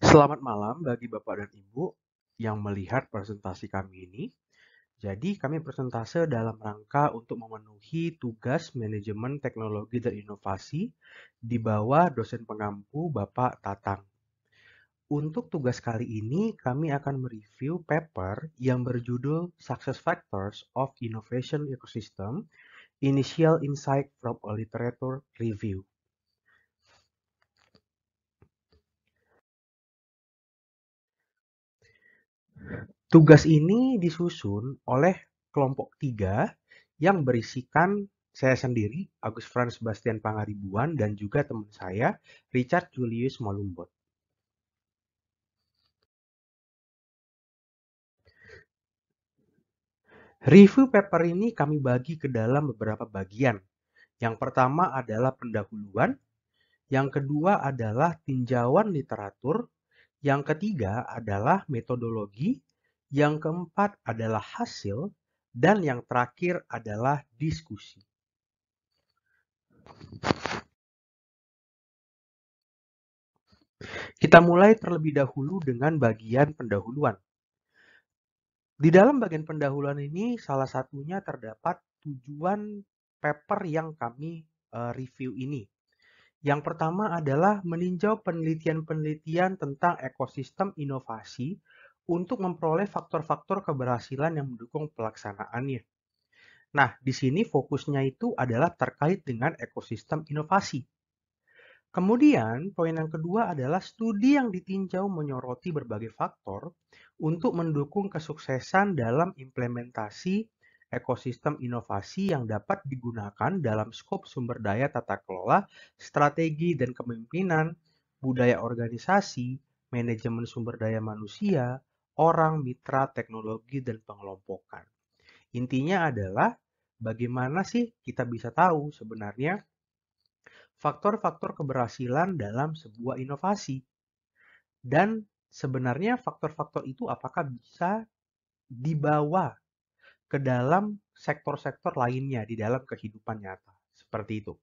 Selamat malam bagi Bapak dan Ibu yang melihat presentasi kami ini. Jadi, kami presentase dalam rangka untuk memenuhi tugas manajemen teknologi dan inovasi di bawah dosen pengampu Bapak Tatang. Untuk tugas kali ini, kami akan mereview paper yang berjudul Success Factors of Innovation Ecosystem, Initial Insight from a Literature Review. Tugas ini disusun oleh kelompok tiga yang berisikan saya sendiri, Agus Franz Sebastian Pangaribuan, dan juga teman saya, Richard Julius Molumbot. Review paper ini kami bagi ke dalam beberapa bagian. Yang pertama adalah pendahuluan, yang kedua adalah tinjauan literatur, yang ketiga adalah metodologi, yang keempat adalah hasil, dan yang terakhir adalah diskusi. Kita mulai terlebih dahulu dengan bagian pendahuluan. Di dalam bagian pendahuluan ini, salah satunya terdapat tujuan paper yang kami eh, review ini. Yang pertama adalah meninjau penelitian-penelitian tentang ekosistem inovasi untuk memperoleh faktor-faktor keberhasilan yang mendukung pelaksanaannya. Nah, di sini fokusnya itu adalah terkait dengan ekosistem inovasi. Kemudian, poin yang kedua adalah studi yang ditinjau menyoroti berbagai faktor untuk mendukung kesuksesan dalam implementasi ekosistem inovasi yang dapat digunakan dalam skop sumber daya tata kelola, strategi dan kepemimpinan, budaya organisasi, manajemen sumber daya manusia, orang, mitra, teknologi, dan pengelompokan. Intinya adalah bagaimana sih kita bisa tahu sebenarnya faktor-faktor keberhasilan dalam sebuah inovasi. Dan sebenarnya faktor-faktor itu apakah bisa dibawa ke dalam sektor-sektor lainnya di dalam kehidupan nyata. Seperti itu.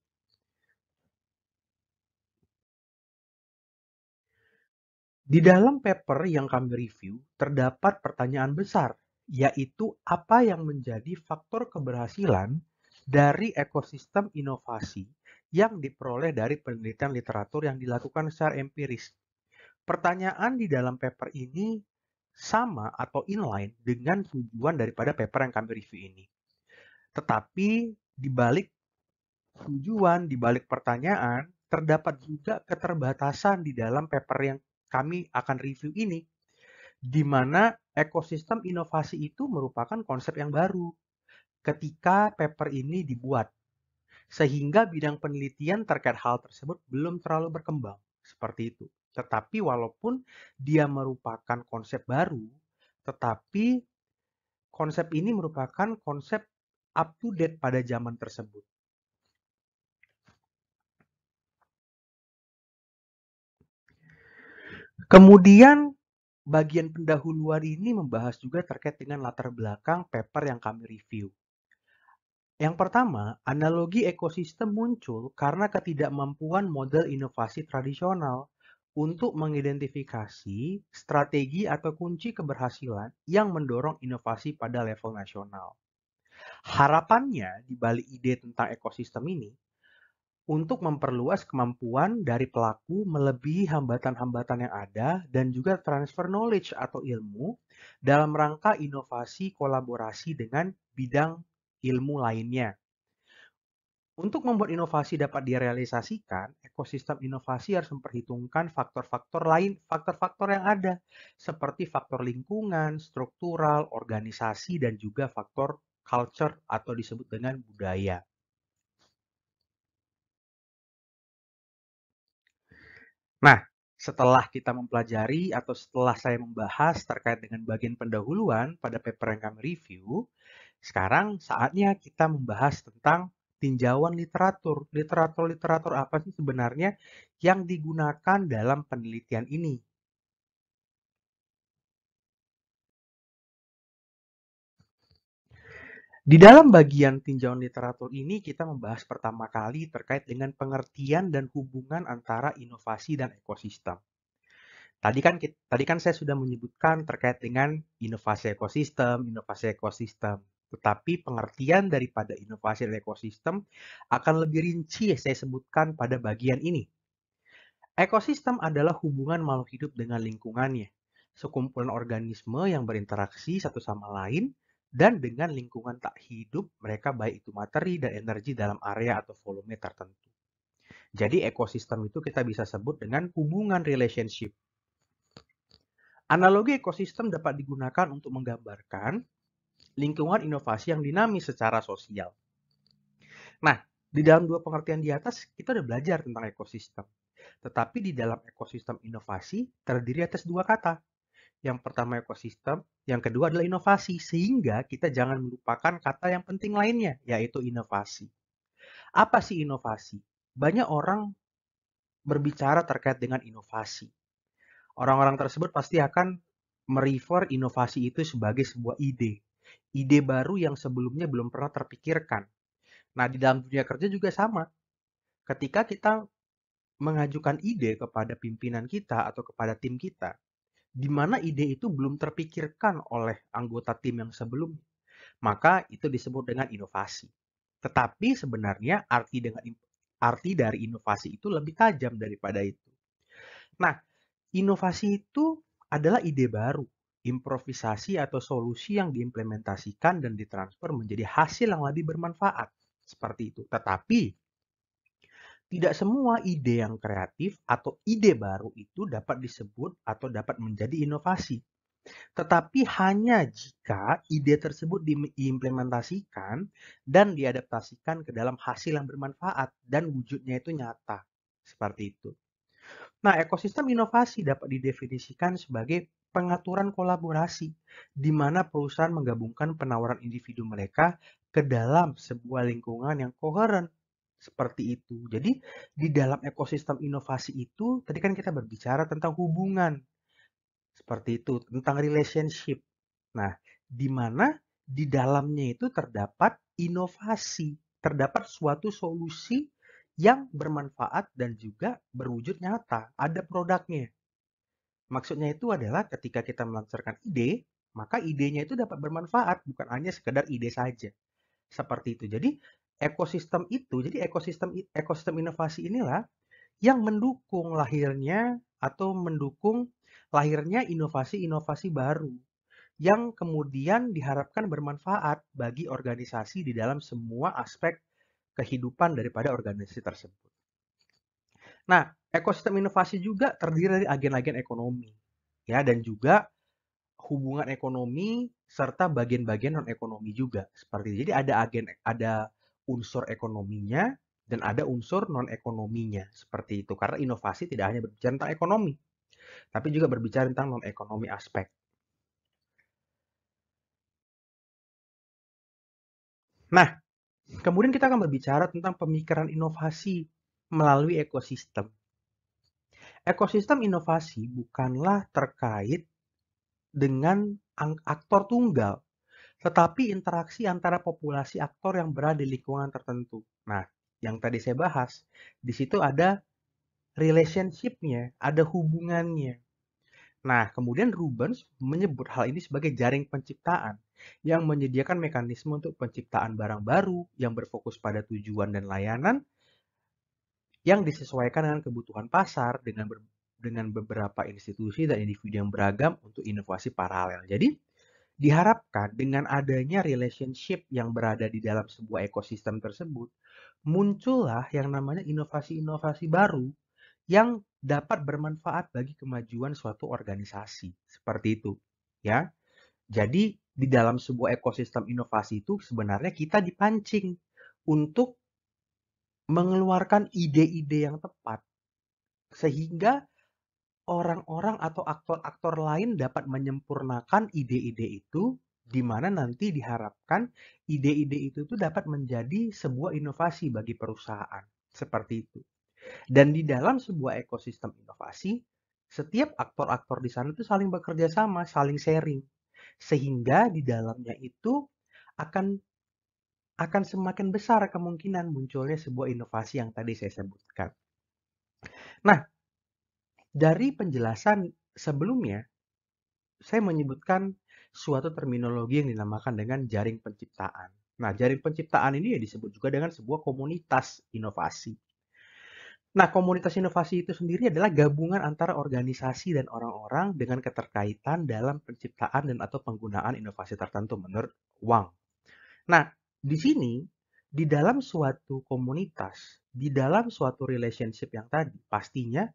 Di dalam paper yang kami review, terdapat pertanyaan besar, yaitu apa yang menjadi faktor keberhasilan dari ekosistem inovasi yang diperoleh dari penelitian literatur yang dilakukan secara empiris. Pertanyaan di dalam paper ini sama atau inline dengan tujuan daripada paper yang kami review ini. Tetapi di balik tujuan, di balik pertanyaan, terdapat juga keterbatasan di dalam paper yang kami akan review ini, di mana ekosistem inovasi itu merupakan konsep yang baru ketika paper ini dibuat, sehingga bidang penelitian terkait hal tersebut belum terlalu berkembang seperti itu. Tetapi walaupun dia merupakan konsep baru, tetapi konsep ini merupakan konsep up to date pada zaman tersebut. Kemudian bagian pendahuluan ini membahas juga terkait dengan latar belakang paper yang kami review. Yang pertama, analogi ekosistem muncul karena ketidakmampuan model inovasi tradisional untuk mengidentifikasi strategi atau kunci keberhasilan yang mendorong inovasi pada level nasional. Harapannya di balik ide tentang ekosistem ini untuk memperluas kemampuan dari pelaku melebihi hambatan-hambatan yang ada dan juga transfer knowledge atau ilmu dalam rangka inovasi kolaborasi dengan bidang ilmu lainnya. Untuk membuat inovasi dapat direalisasikan, ekosistem inovasi harus memperhitungkan faktor-faktor lain, faktor-faktor yang ada, seperti faktor lingkungan, struktural, organisasi, dan juga faktor culture atau disebut dengan budaya. Nah, setelah kita mempelajari atau setelah saya membahas terkait dengan bagian pendahuluan pada paper yang kami review, sekarang saatnya kita membahas tentang tinjauan literatur. Literatur-literatur apa sih sebenarnya yang digunakan dalam penelitian ini? Di dalam bagian tinjauan literatur ini kita membahas pertama kali terkait dengan pengertian dan hubungan antara inovasi dan ekosistem. Tadi kan tadi kan saya sudah menyebutkan terkait dengan inovasi ekosistem, inovasi ekosistem. Tetapi pengertian daripada inovasi dan ekosistem akan lebih rinci ya saya sebutkan pada bagian ini. Ekosistem adalah hubungan makhluk hidup dengan lingkungannya, sekumpulan organisme yang berinteraksi satu sama lain dan dengan lingkungan tak hidup mereka baik itu materi dan energi dalam area atau volume tertentu. Jadi ekosistem itu kita bisa sebut dengan hubungan relationship. Analogi ekosistem dapat digunakan untuk menggambarkan lingkungan inovasi yang dinamis secara sosial. Nah, di dalam dua pengertian di atas kita sudah belajar tentang ekosistem. Tetapi di dalam ekosistem inovasi terdiri atas dua kata, yang pertama ekosistem, yang kedua adalah inovasi. Sehingga kita jangan melupakan kata yang penting lainnya, yaitu inovasi. Apa sih inovasi? Banyak orang berbicara terkait dengan inovasi. Orang-orang tersebut pasti akan merefer inovasi itu sebagai sebuah ide. Ide baru yang sebelumnya belum pernah terpikirkan. Nah, di dalam dunia kerja juga sama. Ketika kita mengajukan ide kepada pimpinan kita atau kepada tim kita, di mana ide itu belum terpikirkan oleh anggota tim yang sebelumnya. Maka itu disebut dengan inovasi. Tetapi sebenarnya arti dengan arti dari inovasi itu lebih tajam daripada itu. Nah, inovasi itu adalah ide baru, improvisasi atau solusi yang diimplementasikan dan ditransfer menjadi hasil yang lebih bermanfaat. Seperti itu. Tetapi tidak semua ide yang kreatif atau ide baru itu dapat disebut atau dapat menjadi inovasi. Tetapi hanya jika ide tersebut diimplementasikan dan diadaptasikan ke dalam hasil yang bermanfaat dan wujudnya itu nyata. Seperti itu. Nah, ekosistem inovasi dapat didefinisikan sebagai pengaturan kolaborasi, di mana perusahaan menggabungkan penawaran individu mereka ke dalam sebuah lingkungan yang koheren seperti itu. Jadi di dalam ekosistem inovasi itu tadi kan kita berbicara tentang hubungan seperti itu, tentang relationship. Nah, di mana di dalamnya itu terdapat inovasi, terdapat suatu solusi yang bermanfaat dan juga berwujud nyata, ada produknya. Maksudnya itu adalah ketika kita melancarkan ide, maka idenya itu dapat bermanfaat, bukan hanya sekedar ide saja. Seperti itu. Jadi ekosistem itu, jadi ekosistem ekosistem inovasi inilah yang mendukung lahirnya atau mendukung lahirnya inovasi-inovasi baru yang kemudian diharapkan bermanfaat bagi organisasi di dalam semua aspek kehidupan daripada organisasi tersebut. Nah, ekosistem inovasi juga terdiri dari agen-agen ekonomi, ya, dan juga hubungan ekonomi serta bagian-bagian non ekonomi juga seperti itu. jadi ada agen ada unsur ekonominya dan ada unsur non ekonominya seperti itu karena inovasi tidak hanya berbicara tentang ekonomi tapi juga berbicara tentang non ekonomi aspek. Nah, kemudian kita akan berbicara tentang pemikiran inovasi melalui ekosistem. Ekosistem inovasi bukanlah terkait dengan aktor tunggal, tetapi interaksi antara populasi aktor yang berada di lingkungan tertentu. Nah, yang tadi saya bahas, di situ ada relationship-nya, ada hubungannya. Nah, kemudian Rubens menyebut hal ini sebagai jaring penciptaan yang menyediakan mekanisme untuk penciptaan barang baru yang berfokus pada tujuan dan layanan yang disesuaikan dengan kebutuhan pasar dengan dengan beberapa institusi dan individu yang beragam untuk inovasi paralel. Jadi, Diharapkan dengan adanya relationship yang berada di dalam sebuah ekosistem tersebut, muncullah yang namanya inovasi-inovasi baru yang dapat bermanfaat bagi kemajuan suatu organisasi. Seperti itu, ya. Jadi di dalam sebuah ekosistem inovasi itu sebenarnya kita dipancing untuk mengeluarkan ide-ide yang tepat sehingga orang-orang atau aktor-aktor lain dapat menyempurnakan ide-ide itu di mana nanti diharapkan ide-ide itu tuh dapat menjadi sebuah inovasi bagi perusahaan seperti itu. Dan di dalam sebuah ekosistem inovasi, setiap aktor-aktor di sana itu saling bekerja sama, saling sharing. Sehingga di dalamnya itu akan akan semakin besar kemungkinan munculnya sebuah inovasi yang tadi saya sebutkan. Nah, dari penjelasan sebelumnya, saya menyebutkan suatu terminologi yang dinamakan dengan jaring penciptaan. Nah, jaring penciptaan ini ya disebut juga dengan sebuah komunitas inovasi. Nah, komunitas inovasi itu sendiri adalah gabungan antara organisasi dan orang-orang dengan keterkaitan dalam penciptaan dan atau penggunaan inovasi tertentu menurut Wang. Nah, di sini di dalam suatu komunitas, di dalam suatu relationship yang tadi, pastinya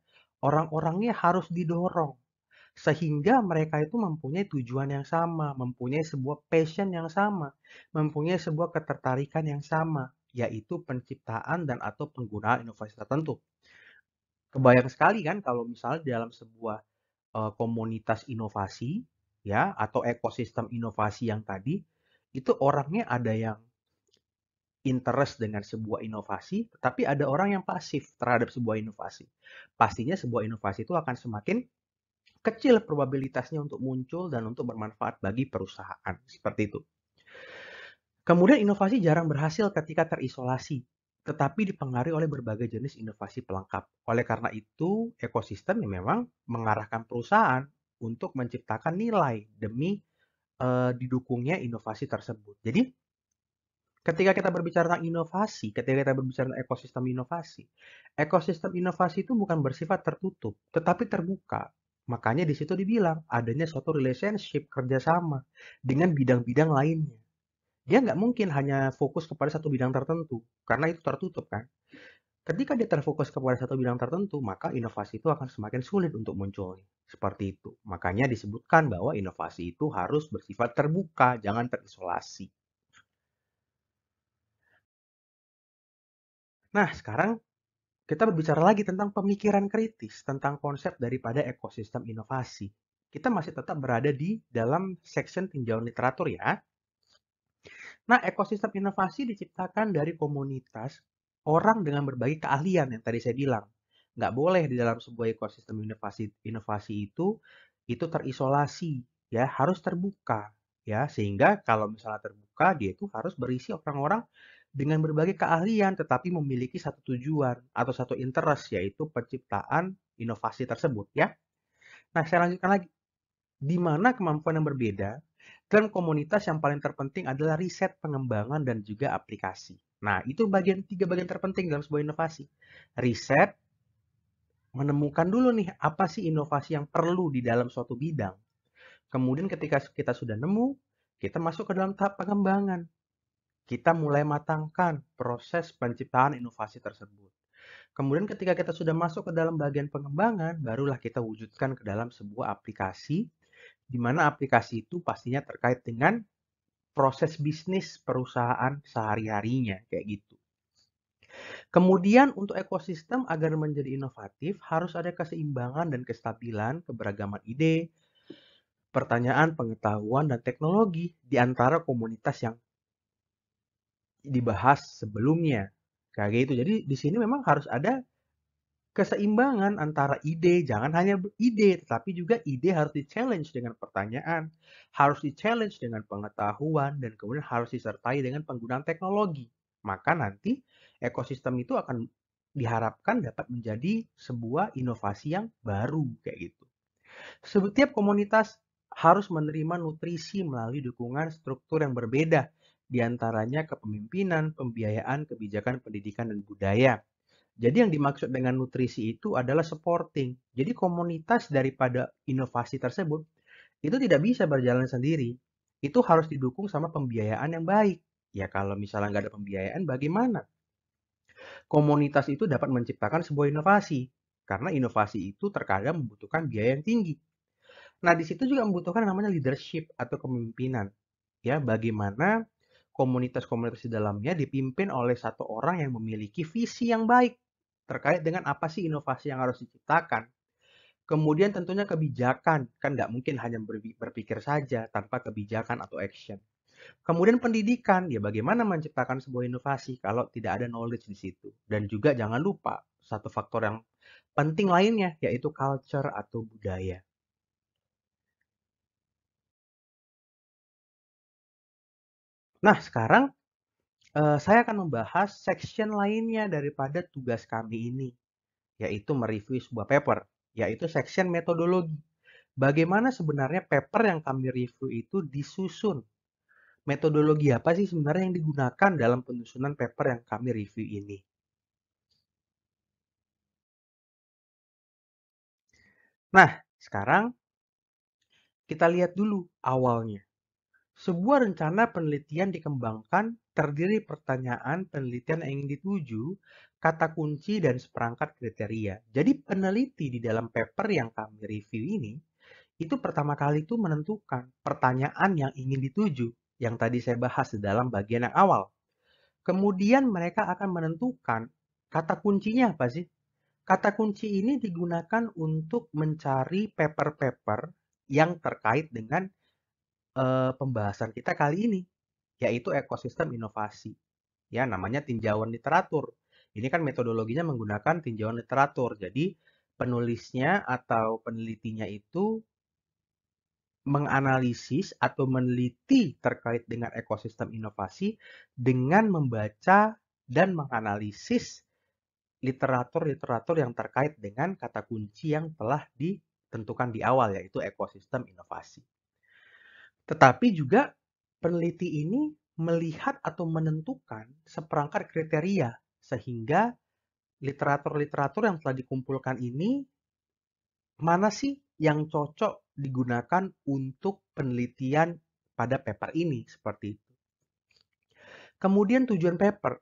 orang-orangnya harus didorong sehingga mereka itu mempunyai tujuan yang sama, mempunyai sebuah passion yang sama, mempunyai sebuah ketertarikan yang sama, yaitu penciptaan dan atau penggunaan inovasi tertentu. Kebayang sekali kan kalau misalnya dalam sebuah eh, komunitas inovasi ya atau ekosistem inovasi yang tadi itu orangnya ada yang interest dengan sebuah inovasi, tetapi ada orang yang pasif terhadap sebuah inovasi. Pastinya sebuah inovasi itu akan semakin kecil probabilitasnya untuk muncul dan untuk bermanfaat bagi perusahaan. Seperti itu. Kemudian inovasi jarang berhasil ketika terisolasi, tetapi dipengaruhi oleh berbagai jenis inovasi pelengkap. Oleh karena itu, ekosistem yang memang mengarahkan perusahaan untuk menciptakan nilai demi eh, didukungnya inovasi tersebut. Jadi, Ketika kita berbicara tentang inovasi, ketika kita berbicara tentang ekosistem inovasi, ekosistem inovasi itu bukan bersifat tertutup, tetapi terbuka. Makanya di situ dibilang adanya suatu relationship kerjasama dengan bidang-bidang lainnya. Dia nggak mungkin hanya fokus kepada satu bidang tertentu, karena itu tertutup kan. Ketika dia terfokus kepada satu bidang tertentu, maka inovasi itu akan semakin sulit untuk muncul. Seperti itu. Makanya disebutkan bahwa inovasi itu harus bersifat terbuka, jangan terisolasi. Nah, sekarang kita berbicara lagi tentang pemikiran kritis, tentang konsep daripada ekosistem inovasi. Kita masih tetap berada di dalam section tinjauan literatur ya. Nah, ekosistem inovasi diciptakan dari komunitas orang dengan berbagai keahlian yang tadi saya bilang. Nggak boleh di dalam sebuah ekosistem inovasi inovasi itu itu terisolasi ya harus terbuka ya sehingga kalau misalnya terbuka dia itu harus berisi orang-orang dengan berbagai keahlian tetapi memiliki satu tujuan atau satu interest yaitu penciptaan inovasi tersebut ya. Nah, saya lanjutkan lagi. Di mana kemampuan yang berbeda dalam komunitas yang paling terpenting adalah riset, pengembangan dan juga aplikasi. Nah, itu bagian tiga bagian terpenting dalam sebuah inovasi. Riset, menemukan dulu nih apa sih inovasi yang perlu di dalam suatu bidang. Kemudian ketika kita sudah nemu, kita masuk ke dalam tahap pengembangan kita mulai matangkan proses penciptaan inovasi tersebut. Kemudian ketika kita sudah masuk ke dalam bagian pengembangan, barulah kita wujudkan ke dalam sebuah aplikasi, di mana aplikasi itu pastinya terkait dengan proses bisnis perusahaan sehari-harinya, kayak gitu. Kemudian untuk ekosistem agar menjadi inovatif harus ada keseimbangan dan kestabilan keberagaman ide, pertanyaan, pengetahuan, dan teknologi di antara komunitas yang dibahas sebelumnya. Kayak gitu. Jadi di sini memang harus ada keseimbangan antara ide, jangan hanya ide, tetapi juga ide harus di-challenge dengan pertanyaan, harus di-challenge dengan pengetahuan, dan kemudian harus disertai dengan penggunaan teknologi. Maka nanti ekosistem itu akan diharapkan dapat menjadi sebuah inovasi yang baru kayak gitu. Setiap komunitas harus menerima nutrisi melalui dukungan struktur yang berbeda diantaranya kepemimpinan, pembiayaan, kebijakan pendidikan, dan budaya. Jadi yang dimaksud dengan nutrisi itu adalah supporting. Jadi komunitas daripada inovasi tersebut itu tidak bisa berjalan sendiri. Itu harus didukung sama pembiayaan yang baik. Ya kalau misalnya nggak ada pembiayaan bagaimana? Komunitas itu dapat menciptakan sebuah inovasi. Karena inovasi itu terkadang membutuhkan biaya yang tinggi. Nah di situ juga membutuhkan namanya leadership atau kepemimpinan. Ya bagaimana komunitas-komunitas di dalamnya dipimpin oleh satu orang yang memiliki visi yang baik terkait dengan apa sih inovasi yang harus diciptakan. Kemudian tentunya kebijakan, kan nggak mungkin hanya berpikir saja tanpa kebijakan atau action. Kemudian pendidikan, ya bagaimana menciptakan sebuah inovasi kalau tidak ada knowledge di situ. Dan juga jangan lupa satu faktor yang penting lainnya yaitu culture atau budaya. Nah, sekarang uh, saya akan membahas section lainnya daripada tugas kami ini, yaitu mereview sebuah paper, yaitu section metodologi. Bagaimana sebenarnya paper yang kami review itu disusun? Metodologi apa sih sebenarnya yang digunakan dalam penyusunan paper yang kami review ini? Nah, sekarang kita lihat dulu awalnya. Sebuah rencana penelitian dikembangkan terdiri pertanyaan penelitian yang ingin dituju, kata kunci, dan seperangkat kriteria. Jadi peneliti di dalam paper yang kami review ini, itu pertama kali itu menentukan pertanyaan yang ingin dituju, yang tadi saya bahas di dalam bagian yang awal. Kemudian mereka akan menentukan kata kuncinya apa sih? Kata kunci ini digunakan untuk mencari paper-paper yang terkait dengan uh, pembahasan kita kali ini, yaitu ekosistem inovasi. Ya, namanya tinjauan literatur. Ini kan metodologinya menggunakan tinjauan literatur. Jadi, penulisnya atau penelitinya itu menganalisis atau meneliti terkait dengan ekosistem inovasi dengan membaca dan menganalisis literatur-literatur yang terkait dengan kata kunci yang telah ditentukan di awal, yaitu ekosistem inovasi. Tetapi juga peneliti ini melihat atau menentukan seperangkat kriteria sehingga literatur-literatur yang telah dikumpulkan ini mana sih yang cocok digunakan untuk penelitian pada paper ini seperti itu. Kemudian tujuan paper.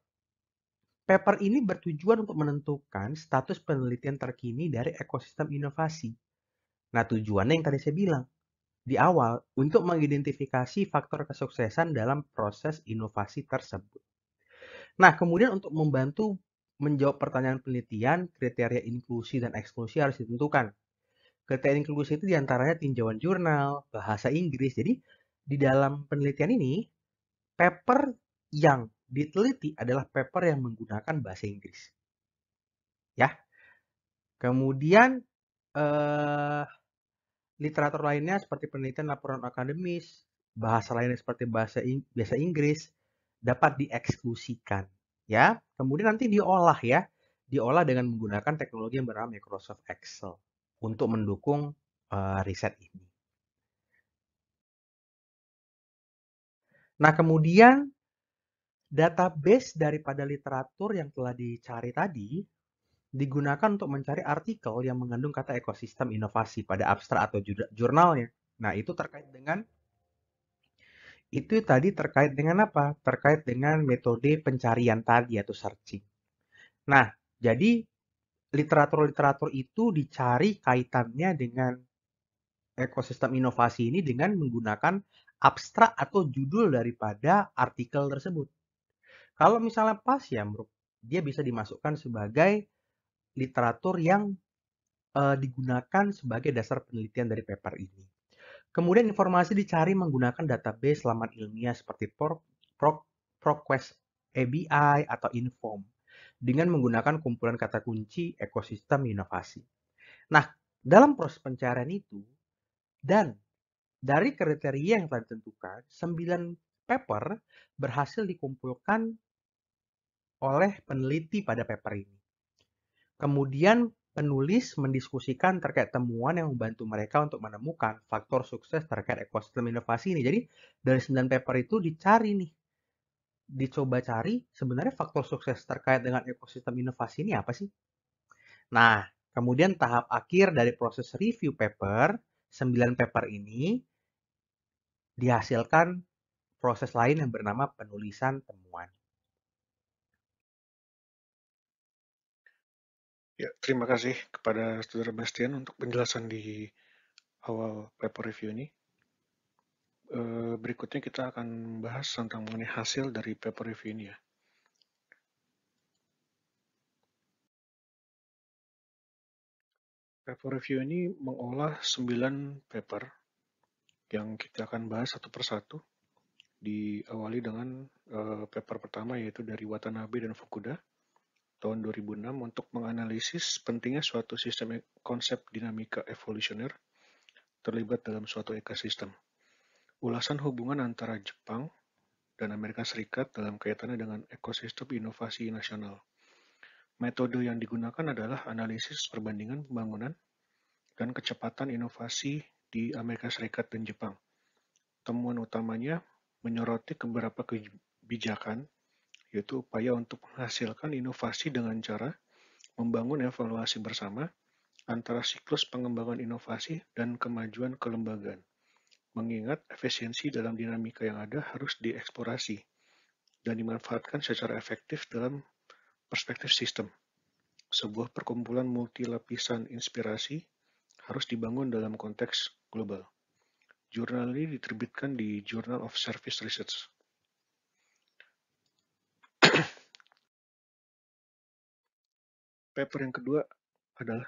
Paper ini bertujuan untuk menentukan status penelitian terkini dari ekosistem inovasi. Nah, tujuannya yang tadi saya bilang, di awal untuk mengidentifikasi faktor kesuksesan dalam proses inovasi tersebut. Nah, kemudian untuk membantu menjawab pertanyaan penelitian, kriteria inklusi dan eksklusi harus ditentukan. Kriteria inklusi itu diantaranya tinjauan jurnal, bahasa Inggris. Jadi, di dalam penelitian ini, paper yang diteliti adalah paper yang menggunakan bahasa Inggris. Ya. Kemudian, eh, literatur lainnya seperti penelitian laporan akademis, bahasa lainnya seperti bahasa ing bahasa Inggris dapat dieksklusikan, ya. Kemudian nanti diolah ya, diolah dengan menggunakan teknologi yang bernama Microsoft Excel untuk mendukung uh, riset ini. Nah, kemudian database daripada literatur yang telah dicari tadi digunakan untuk mencari artikel yang mengandung kata ekosistem inovasi pada abstrak atau jurnalnya. Nah, itu terkait dengan itu tadi terkait dengan apa? Terkait dengan metode pencarian tadi atau searching. Nah, jadi literatur-literatur itu dicari kaitannya dengan ekosistem inovasi ini dengan menggunakan abstrak atau judul daripada artikel tersebut. Kalau misalnya pas ya, dia bisa dimasukkan sebagai literatur yang uh, digunakan sebagai dasar penelitian dari paper ini. Kemudian informasi dicari menggunakan database laman ilmiah seperti Pro, ProQuest ABI atau Inform dengan menggunakan kumpulan kata kunci ekosistem inovasi. Nah, dalam proses pencarian itu dan dari kriteria yang telah ditentukan, 9 paper berhasil dikumpulkan oleh peneliti pada paper ini. Kemudian penulis mendiskusikan terkait temuan yang membantu mereka untuk menemukan faktor sukses terkait ekosistem inovasi ini. Jadi dari 9 paper itu dicari nih, dicoba cari sebenarnya faktor sukses terkait dengan ekosistem inovasi ini apa sih? Nah, kemudian tahap akhir dari proses review paper, 9 paper ini dihasilkan proses lain yang bernama penulisan temuan. Ya, terima kasih kepada Saudara Bastian untuk penjelasan di awal paper review ini. Eh, berikutnya kita akan membahas tentang mengenai hasil dari paper review ini ya. Paper review ini mengolah 9 paper yang kita akan bahas satu persatu. Diawali dengan eh, paper pertama yaitu dari Watanabe dan Fukuda tahun 2006 untuk menganalisis pentingnya suatu sistem e- konsep dinamika evolusioner terlibat dalam suatu ekosistem. Ulasan hubungan antara Jepang dan Amerika Serikat dalam kaitannya dengan ekosistem inovasi nasional. Metode yang digunakan adalah analisis perbandingan pembangunan dan kecepatan inovasi di Amerika Serikat dan Jepang. Temuan utamanya menyoroti beberapa kebijakan yaitu upaya untuk menghasilkan inovasi dengan cara membangun evaluasi bersama antara siklus pengembangan inovasi dan kemajuan kelembagaan. Mengingat efisiensi dalam dinamika yang ada harus dieksplorasi dan dimanfaatkan secara efektif dalam perspektif sistem. Sebuah perkumpulan multilapisan inspirasi harus dibangun dalam konteks global. Jurnal ini diterbitkan di Journal of Service Research. Paper yang kedua adalah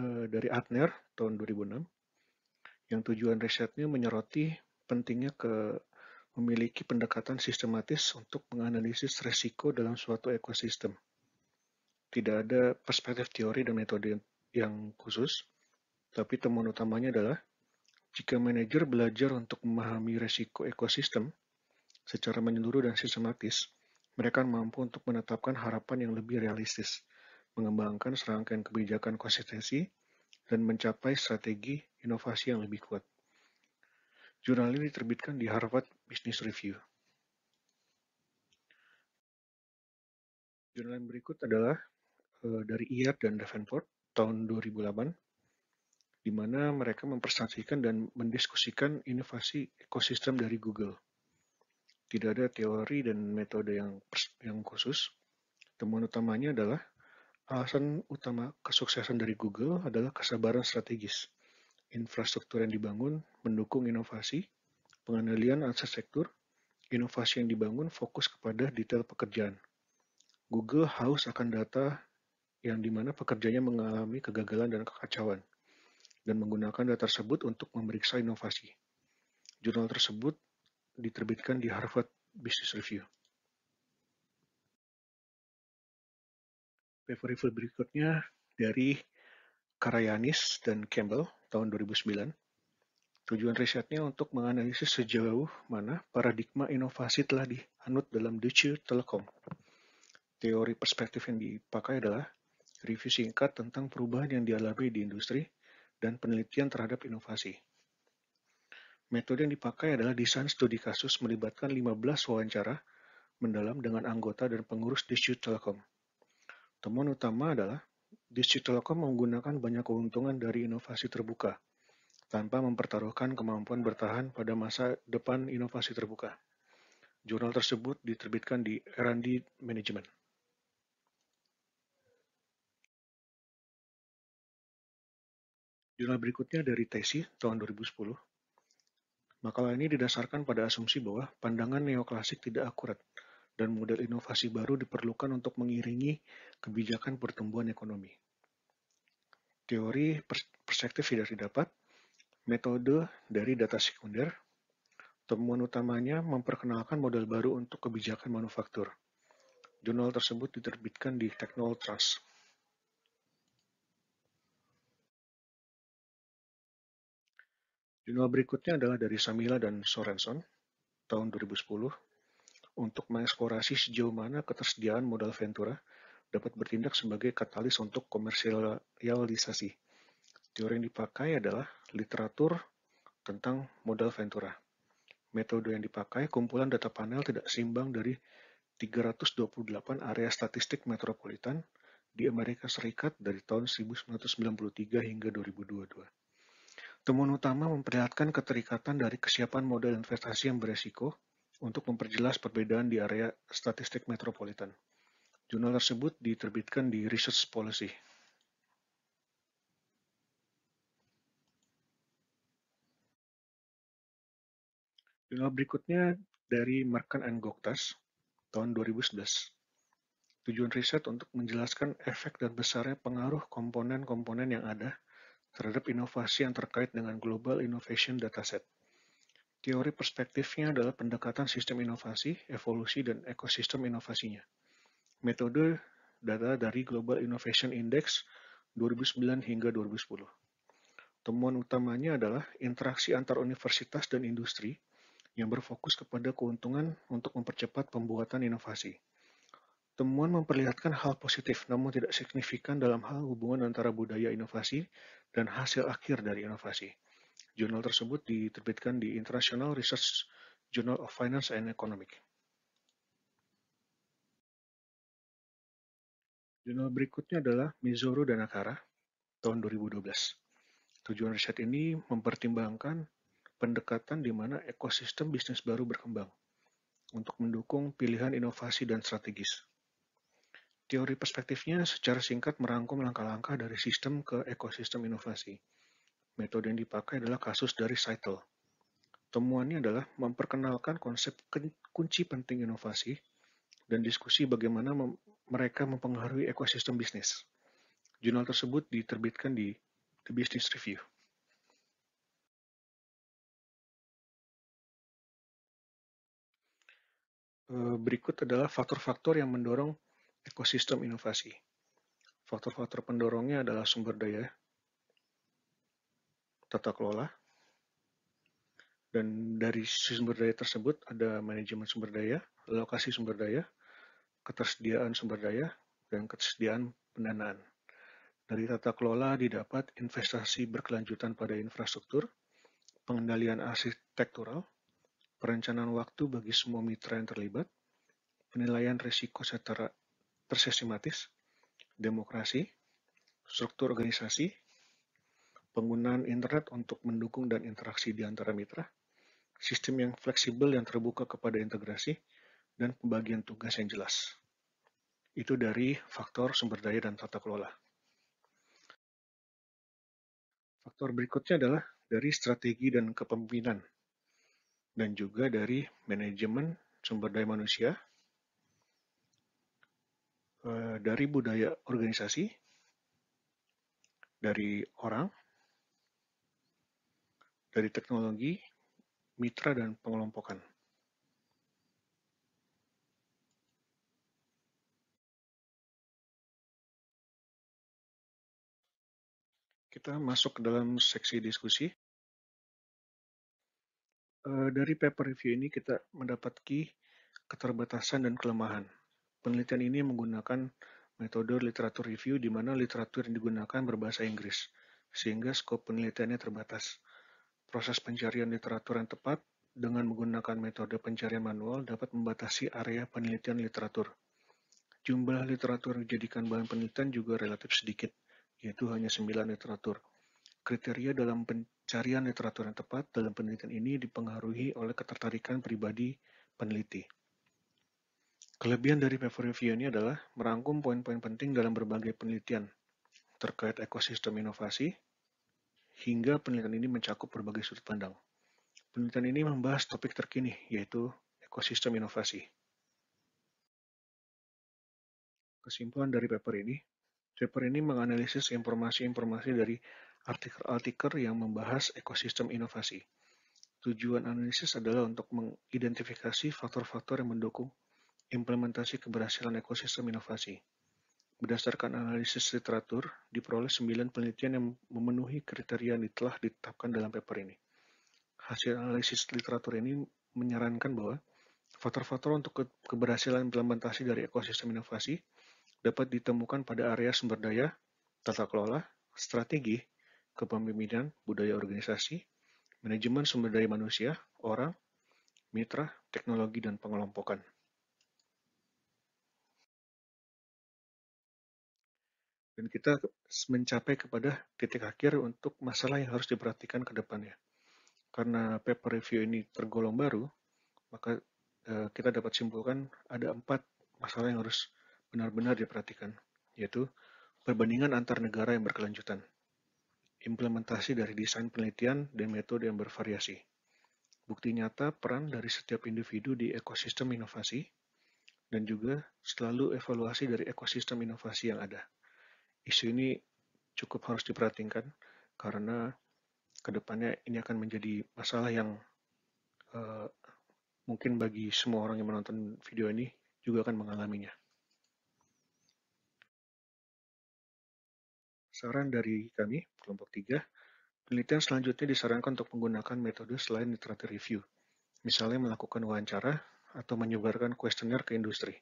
uh, dari Adner tahun 2006 yang tujuan risetnya menyoroti pentingnya ke memiliki pendekatan sistematis untuk menganalisis resiko dalam suatu ekosistem. Tidak ada perspektif teori dan metode yang khusus, tapi temuan utamanya adalah jika manajer belajar untuk memahami resiko ekosistem secara menyeluruh dan sistematis, mereka mampu untuk menetapkan harapan yang lebih realistis mengembangkan serangkaian kebijakan konsistensi, dan mencapai strategi inovasi yang lebih kuat. Jurnal ini terbitkan di Harvard Business Review. Jurnal yang berikut adalah eh, dari IAT dan Davenport tahun 2008, di mana mereka mempresentasikan dan mendiskusikan inovasi ekosistem dari Google. Tidak ada teori dan metode yang, yang khusus. Temuan utamanya adalah Alasan utama kesuksesan dari Google adalah kesabaran strategis, infrastruktur yang dibangun mendukung inovasi, pengendalian sektor, inovasi yang dibangun fokus kepada detail pekerjaan. Google haus akan data yang dimana pekerjanya mengalami kegagalan dan kekacauan, dan menggunakan data tersebut untuk memeriksa inovasi. Jurnal tersebut diterbitkan di Harvard Business Review. paper berikutnya dari Karayanis dan Campbell tahun 2009. Tujuan risetnya untuk menganalisis sejauh mana paradigma inovasi telah dianut dalam Deutsche Telekom. Teori perspektif yang dipakai adalah review singkat tentang perubahan yang dialami di industri dan penelitian terhadap inovasi. Metode yang dipakai adalah desain studi kasus melibatkan 15 wawancara mendalam dengan anggota dan pengurus Deutsche Telekom. Temuan utama adalah digital com menggunakan banyak keuntungan dari inovasi terbuka tanpa mempertaruhkan kemampuan bertahan pada masa depan inovasi terbuka. Jurnal tersebut diterbitkan di R&D Management. Jurnal berikutnya dari Tesi tahun 2010. Makalah ini didasarkan pada asumsi bahwa pandangan neoklasik tidak akurat dan model inovasi baru diperlukan untuk mengiringi kebijakan pertumbuhan ekonomi. Teori perspektif tidak didapat, metode dari data sekunder, temuan utamanya memperkenalkan model baru untuk kebijakan manufaktur. Jurnal tersebut diterbitkan di Technol Trust. Jurnal berikutnya adalah dari Samila dan Sorenson, tahun 2010, untuk mengeksplorasi sejauh mana ketersediaan modal Ventura dapat bertindak sebagai katalis untuk komersialisasi. Teori yang dipakai adalah literatur tentang modal Ventura. Metode yang dipakai kumpulan data panel tidak seimbang dari 328 area statistik metropolitan di Amerika Serikat dari tahun 1993 hingga 2022. Temuan utama memperlihatkan keterikatan dari kesiapan modal investasi yang beresiko untuk memperjelas perbedaan di area statistik metropolitan. Jurnal tersebut diterbitkan di Research Policy. Jurnal berikutnya dari Markan and Goktas tahun 2011. Tujuan riset untuk menjelaskan efek dan besarnya pengaruh komponen-komponen yang ada terhadap inovasi yang terkait dengan Global Innovation Dataset. Teori perspektifnya adalah pendekatan sistem inovasi, evolusi, dan ekosistem inovasinya. Metode data dari Global Innovation Index 2009 hingga 2010. Temuan utamanya adalah interaksi antar universitas dan industri yang berfokus kepada keuntungan untuk mempercepat pembuatan inovasi. Temuan memperlihatkan hal positif namun tidak signifikan dalam hal hubungan antara budaya inovasi dan hasil akhir dari inovasi. Jurnal tersebut diterbitkan di International Research Journal of Finance and Economics. Jurnal berikutnya adalah Mizoru dan Akara tahun 2012. Tujuan riset ini mempertimbangkan pendekatan di mana ekosistem bisnis baru berkembang untuk mendukung pilihan inovasi dan strategis. Teori perspektifnya secara singkat merangkum langkah-langkah dari sistem ke ekosistem inovasi Metode yang dipakai adalah kasus dari cycle. Temuannya adalah memperkenalkan konsep kunci penting inovasi dan diskusi bagaimana mem mereka mempengaruhi ekosistem bisnis. Jurnal tersebut diterbitkan di The Business Review. Eh, berikut adalah faktor-faktor yang mendorong ekosistem inovasi. Faktor-faktor pendorongnya adalah sumber daya tata kelola. Dan dari sumber daya tersebut ada manajemen sumber daya, lokasi sumber daya, ketersediaan sumber daya, dan ketersediaan pendanaan. Dari tata kelola didapat investasi berkelanjutan pada infrastruktur, pengendalian arsitektural, perencanaan waktu bagi semua mitra yang terlibat, penilaian risiko secara tersistematis, demokrasi, struktur organisasi, penggunaan internet untuk mendukung dan interaksi di antara mitra, sistem yang fleksibel yang terbuka kepada integrasi, dan pembagian tugas yang jelas. Itu dari faktor sumber daya dan tata kelola. Faktor berikutnya adalah dari strategi dan kepemimpinan, dan juga dari manajemen sumber daya manusia, eh, dari budaya organisasi, dari orang, dari teknologi, mitra, dan pengelompokan. Kita masuk ke dalam seksi diskusi. Eh, dari paper review ini kita mendapatkan keterbatasan dan kelemahan. Penelitian ini menggunakan metode literatur review di mana literatur yang digunakan berbahasa Inggris, sehingga skop penelitiannya terbatas. Proses pencarian literatur yang tepat dengan menggunakan metode pencarian manual dapat membatasi area penelitian literatur. Jumlah literatur yang dijadikan bahan penelitian juga relatif sedikit, yaitu hanya 9 literatur. Kriteria dalam pencarian literatur yang tepat dalam penelitian ini dipengaruhi oleh ketertarikan pribadi peneliti. Kelebihan dari paper review ini adalah merangkum poin-poin penting dalam berbagai penelitian terkait ekosistem inovasi, hingga penelitian ini mencakup berbagai sudut pandang. Penelitian ini membahas topik terkini, yaitu ekosistem inovasi. Kesimpulan dari paper ini, paper ini menganalisis informasi-informasi dari artikel-artikel yang membahas ekosistem inovasi. Tujuan analisis adalah untuk mengidentifikasi faktor-faktor yang mendukung implementasi keberhasilan ekosistem inovasi. Berdasarkan analisis literatur, diperoleh 9 penelitian yang memenuhi kriteria yang telah ditetapkan dalam paper ini. Hasil analisis literatur ini menyarankan bahwa faktor-faktor untuk keberhasilan implementasi dari ekosistem inovasi dapat ditemukan pada area sumber daya, tata kelola, strategi, kepemimpinan, budaya organisasi, manajemen sumber daya manusia, orang, mitra, teknologi, dan pengelompokan. dan kita mencapai kepada titik akhir untuk masalah yang harus diperhatikan ke depannya. Karena paper review ini tergolong baru, maka eh, kita dapat simpulkan ada empat masalah yang harus benar-benar diperhatikan, yaitu perbandingan antar negara yang berkelanjutan, implementasi dari desain penelitian dan metode yang bervariasi, bukti nyata peran dari setiap individu di ekosistem inovasi, dan juga selalu evaluasi dari ekosistem inovasi yang ada isu ini cukup harus diperhatikan karena kedepannya ini akan menjadi masalah yang uh, mungkin bagi semua orang yang menonton video ini juga akan mengalaminya. Saran dari kami, kelompok 3, penelitian selanjutnya disarankan untuk menggunakan metode selain literature review, misalnya melakukan wawancara atau menyebarkan kuesioner ke industri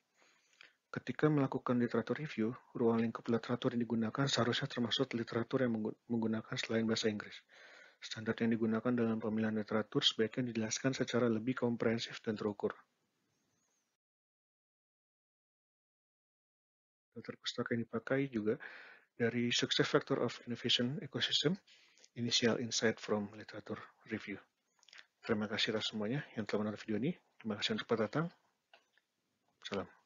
ketika melakukan literatur review, ruang lingkup literatur yang digunakan seharusnya termasuk literatur yang menggunakan selain bahasa Inggris. Standar yang digunakan dalam pemilihan literatur sebaiknya dijelaskan secara lebih komprehensif dan terukur. Dokter pustaka yang dipakai juga dari Success Factor of Innovation Ecosystem, Initial Insight from Literature Review. Terima kasih semuanya yang telah menonton video ini. Terima kasih untuk datang. Salam.